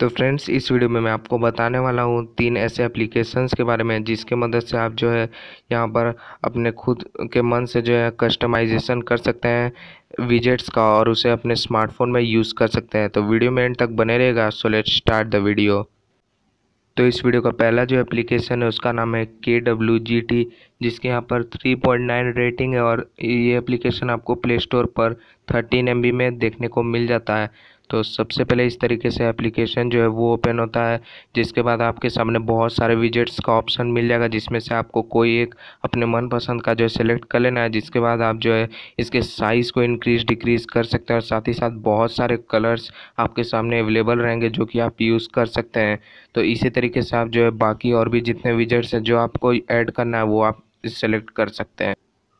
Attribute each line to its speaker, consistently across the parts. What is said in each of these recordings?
Speaker 1: तो फ्रेंड्स इस वीडियो में मैं आपको बताने वाला हूँ तीन ऐसे एप्लीकेशंस के बारे में जिसके मदद से आप जो है यहाँ पर अपने खुद के मन से जो है कस्टमाइजेशन कर सकते हैं विजेट्स का और उसे अपने स्मार्टफोन में यूज़ कर सकते हैं तो वीडियो में एंड तक बने रहेगा so let start the video तो इस वीडियो का पहला जो एप्लीकेशन है उसका नाम है के डब्ल्यू जी टी जिसके यहाँ पर थ्री पॉइंट नाइन रेटिंग है और ये एप्लीकेशन आपको प्ले स्टोर पर थर्टीन एम बी में देखने को मिल जाता है तो सबसे पहले इस तरीके से एप्लीकेशन जो है वो ओपन होता है जिसके बाद आपके सामने बहुत सारे विजेट्स का ऑप्शन मिल जाएगा जिसमें से आपको कोई एक अपने मनपसंद का जो है सिलेक्ट कर लेना है जिसके बाद आप जो है इसके साइज़ को इंक्रीज़ डिक्रीज़ कर सकते हैं और साथ ही साथ बहुत सारे कलर्स आपके सामने अवेलेबल रहेंगे जो कि आप यूज़ कर सकते हैं तो इसी तरीके से आप जो है बाकी और भी जितने विजेट्स हैं जो आपको ऐड करना है वो आप सेलेक्ट कर सकते हैं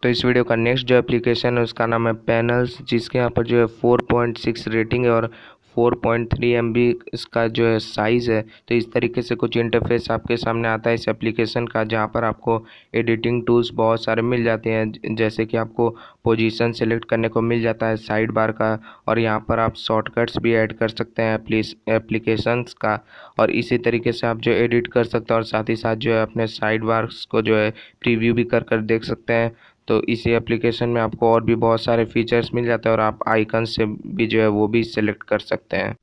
Speaker 1: तो इस वीडियो का नेक्स्ट जो एप्लीकेशन है उसका नाम है पैनल्स जिसके यहाँ पर जो है फोर पॉइंट सिक्स रेटिंग है और four point three M B इसका जो है साइज़ है तो इस तरीके से कुछ इंटरफेस आपके सामने आता है इस एप्लीकेशन का जहाँ पर आपको एडिटिंग टूल्स बहुत सारे मिल जाते हैं जैसे कि आपको पोजीशन सेलेक्ट करने को मिल जाता है साइड बार का और यहाँ पर आप शॉर्टकट्स भी ऐड कर सकते हैं एप्लीकेशन का और इसी तरीके से आप जो एडिट कर सकते हैं और साथ ही साथ जो है अपने साइड बार्स को जो है प्रीव्यू भी कर कर देख सकते हैं तो इसी एप्लीकेशन में आपको और भी बहुत सारे फीचर्स मिल जाते हैं और आप आइकन से भी जो है वो भी सिलेक्ट कर सकते हैं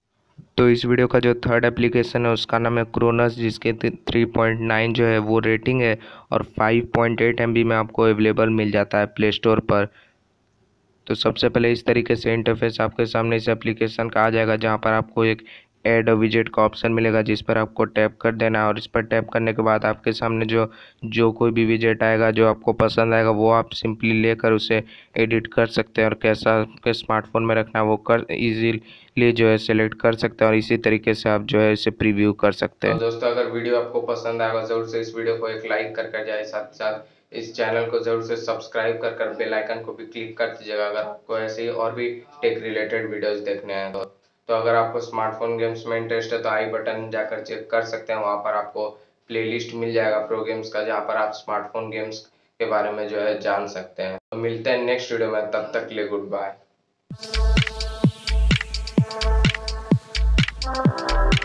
Speaker 1: तो इस वीडियो का जो थर्ड एप्लीकेशन है उसका नाम है क्रोनस जिसके 3.9 जो है वो रेटिंग है और 5.8 पॉइंट में आपको अवेलेबल मिल जाता है प्ले स्टोर पर तो सबसे पहले इस तरीके से इंटरफेस आपके सामने इस एप्लीकेशन का आ जाएगा जहाँ पर आपको एक ऐड विजिट का ऑप्शन मिलेगा जिस पर आपको टैप कर देना है और इस पर टैप करने के बाद आपके सामने जो जो कोई भी विजिट आएगा जो आपको पसंद आएगा वो आप सिंपली लेकर उसे एडिट कर सकते हैं और कैसा आपके स्मार्टफोन में रखना है वो कर ईजीली जो है सेलेक्ट कर सकते हैं और इसी तरीके से आप जो है इसे प्रीव्यू कर सकते हैं तो
Speaker 2: दोस्तों अगर वीडियो आपको पसंद आएगा जरूर से इस वीडियो को एक लाइक कर कर जाए साथ साथ इस चैनल को जरूर से सब्सक्राइब कर कर को भी क्लिक कर दीजिएगा अगर आपको ऐसे ही और भी टेक रिलेटेड वीडियोज देखने हैं तो तो अगर आपको स्मार्टफोन गेम्स में इंटरेस्ट है तो आई बटन जाकर चेक कर सकते हैं वहाँ पर आपको प्लेलिस्ट मिल जाएगा प्रो गेम्स का जहाँ पर आप स्मार्टफोन गेम्स के बारे में जो है जान सकते हैं तो मिलते हैं नेक्स्ट वीडियो में तब तक लिए गुड बाय